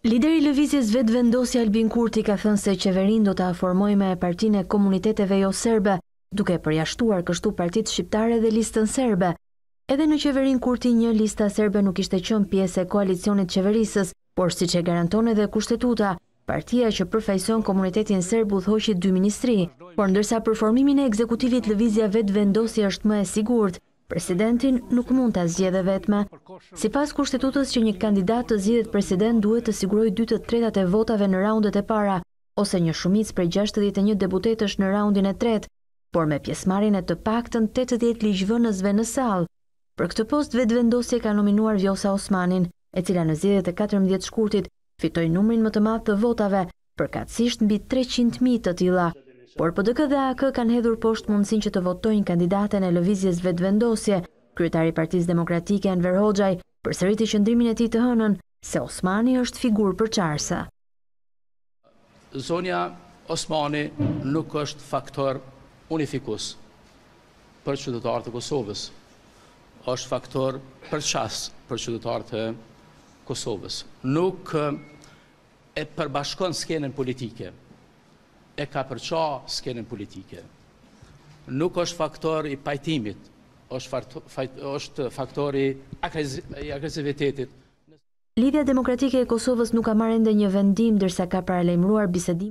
Lideri Lëvizjes vetë vendosi Albin Kurti ka thënë se qeverin do të aformoj me e partin e komuniteteve jo serbe, duke përjashtuar kështu partit shqiptare dhe listën serbe. Edhe në qeverin Kurti një lista serbe nuk ishte qënë pjesë e koalicionit qeverisës, por si që garanton dhe kushtetuta, partia që përfajson komunitetin serbu thoshit dy ministri, por ndërsa përformimin e ekzekutivit Lëvizja vetë vendosi është më e sigurt, presidentin nuk mund të zgjede vetme, Si pas kushtetutës që një kandidat të zidhet president duhet të siguroj 2 të tretat e votave në raundet e para, ose një shumic për 61 deputetës në raundin e tret, por me pjesmarin e të paktën 80 ligjvënësve në sal. Për këtë post vetë vendosje ka nominuar Vjosa Osmanin, e cila në zidhet e 14 shkurtit fitoj numrin më të matë të votave, përkatsisht nbi 300.000 të tila. Por për dëkë dhe AK kanë hedhur poshtë mundësin që të votojnë kandidaten e lëvizjes vetë vendosje, Kryetari Partisë Demokratike Anver Hoxhaj përsëriti qëndrimin e tij të hënën se Osmani është figurë për çarsë. Zonja Osmani nuk është faktor unifikus për qytetarët e Kosovës. Është faktor për për qytetarët e Kosovës. Nuk e përbashkon skenën politike. E ka përçar skenën politike. Nuk është faktor i pajtimit është faktori i agresivitetit. Lidhja demokratike e Kosovës nuk ka marrë ndë një vendim dërsa ka paralajmëruar bisedim.